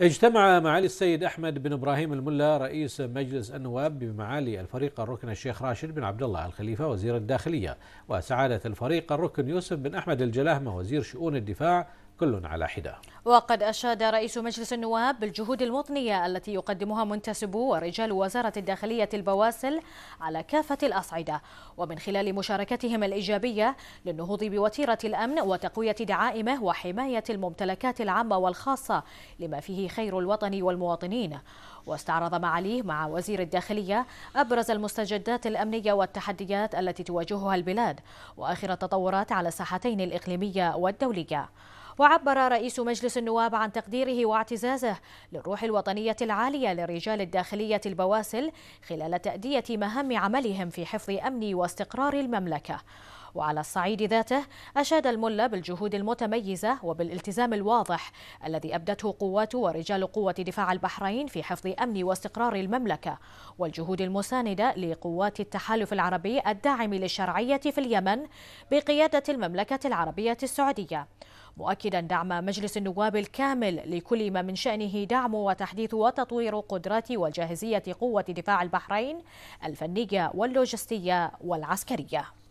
اجتمع معالي السيد أحمد بن إبراهيم الملا رئيس مجلس النواب بمعالي الفريق الركن الشيخ راشد بن عبد الله الخليفة وزير الداخلية وسعادة الفريق الركن يوسف بن أحمد الجلاهمة وزير شؤون الدفاع كل على حدة وقد أشاد رئيس مجلس النواب بالجهود الوطنية التي يقدمها منتسبو ورجال وزارة الداخلية البواسل على كافة الأصعدة ومن خلال مشاركتهم الإيجابية للنهوض بوتيرة الأمن وتقوية دعائمه وحماية الممتلكات العامة والخاصة لما فيه خير الوطن والمواطنين واستعرض معاليه مع وزير الداخلية أبرز المستجدات الأمنية والتحديات التي تواجهها البلاد وآخر التطورات على الساحتين الإقليمية والدولية وعبر رئيس مجلس النواب عن تقديره واعتزازه للروح الوطنية العالية لرجال الداخلية البواسل خلال تأدية مهام عملهم في حفظ أمن واستقرار المملكة وعلى الصعيد ذاته أشاد الملا بالجهود المتميزة وبالالتزام الواضح الذي أبدته قوات ورجال قوة دفاع البحرين في حفظ أمن واستقرار المملكة والجهود المساندة لقوات التحالف العربي الداعم للشرعية في اليمن بقيادة المملكة العربية السعودية مؤكدا دعم مجلس النواب الكامل لكل ما من شأنه دعم وتحديث وتطوير قدرات وجاهزية قوة دفاع البحرين الفنية واللوجستية والعسكرية